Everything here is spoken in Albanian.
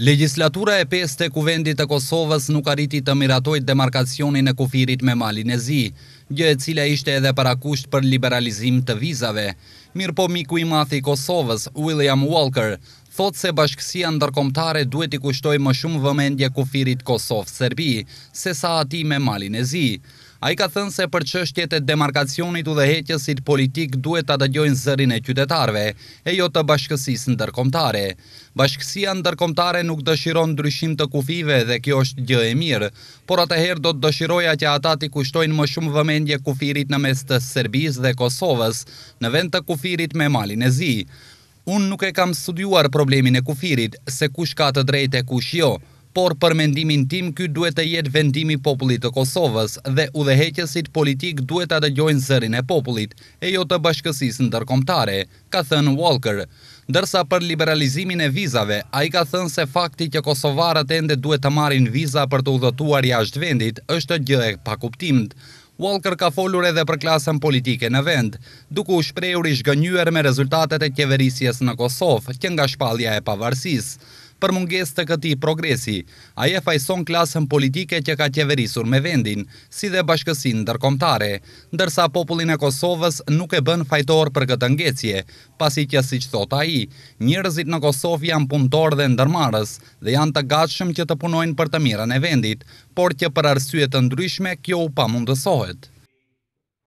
Legislatura e 5 të kuvendit të Kosovës nuk arriti të miratojt demarkacionin e kufirit me malin e zi, gjë e cila ishte edhe parakusht për liberalizim të vizave. Mirë po miku i mathi Kosovës, William Walker, Thot se bashkësia ndërkomtare duhet i kushtoj më shumë vëmendje kufirit Kosovë-Serbi, se sa ati me malin e zi. A i ka thënë se për qështjet e demarkacionit u dhe heqësit politik duhet të dëgjojnë zërin e qytetarve, e jo të bashkësis ndërkomtare. Bashkësia ndërkomtare nuk dëshiron ndryshim të kufive dhe kjo është gjë e mirë, por atëherë do të dëshiroja që ata ti kushtojnë më shumë vëmendje kufirit në mes të Serbis dhe Kosovës në vend të kufirit me malin e zi. Unë nuk e kam studuar problemin e kufirit, se kush ka të drejt e kush jo, por për mendimin tim ky duhet të jetë vendimi popullit të Kosovës dhe udheheqësit politik duhet të dëgjojnë zërin e popullit e jo të bashkësis në tërkomtare, ka thënë Walker. Dërsa për liberalizimin e vizave, a i ka thënë se fakti që Kosovarët ende duhet të marin viza për të udhëtuar jashtë vendit është gjë e pakuptimt, Walker ka folur edhe për klasën politike në vend, duku shprejur i gënyër me rezultatet e kjeverisjes në Kosovë, që nga shpalja e pavarsis për munges të këti progresi. Aje fajson klasën politike që ka qeverisur me vendin, si dhe bashkësin dërkomtare, ndërsa popullin e Kosovës nuk e bën fajtor për këtë ngecje, pasi që si që thot a i, njërzit në Kosovë janë punëtor dhe ndërmarës dhe janë të gatshëm që të punojnë për të mirën e vendit, por që për arsyet të ndryshme kjo u pa mundësohet.